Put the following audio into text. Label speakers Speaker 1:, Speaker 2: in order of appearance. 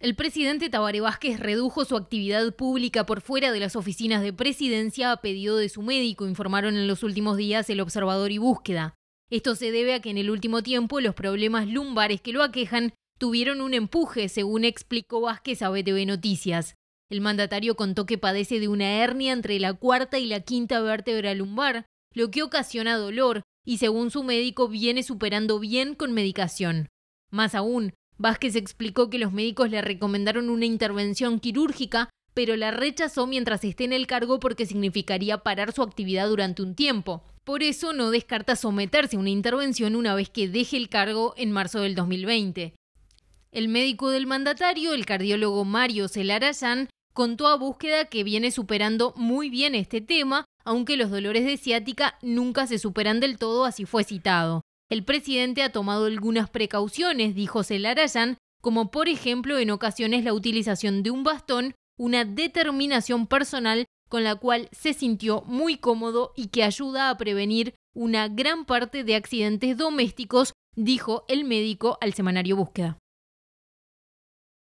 Speaker 1: El presidente Tabaré Vázquez redujo su actividad pública por fuera de las oficinas de presidencia a pedido de su médico, informaron en los últimos días el observador y búsqueda. Esto se debe a que en el último tiempo los problemas lumbares que lo aquejan tuvieron un empuje, según explicó Vázquez a BTV Noticias. El mandatario contó que padece de una hernia entre la cuarta y la quinta vértebra lumbar, lo que ocasiona dolor y según su médico viene superando bien con medicación. Más aún, Vázquez explicó que los médicos le recomendaron una intervención quirúrgica, pero la rechazó mientras esté en el cargo porque significaría parar su actividad durante un tiempo. Por eso no descarta someterse a una intervención una vez que deje el cargo en marzo del 2020. El médico del mandatario, el cardiólogo Mario Celarayán, contó a Búsqueda que viene superando muy bien este tema, aunque los dolores de ciática nunca se superan del todo, así fue citado. El presidente ha tomado algunas precauciones, dijo Celarayán, como por ejemplo en ocasiones la utilización de un bastón, una determinación personal con la cual se sintió muy cómodo y que ayuda a prevenir una gran parte de accidentes domésticos, dijo el médico al semanario Búsqueda.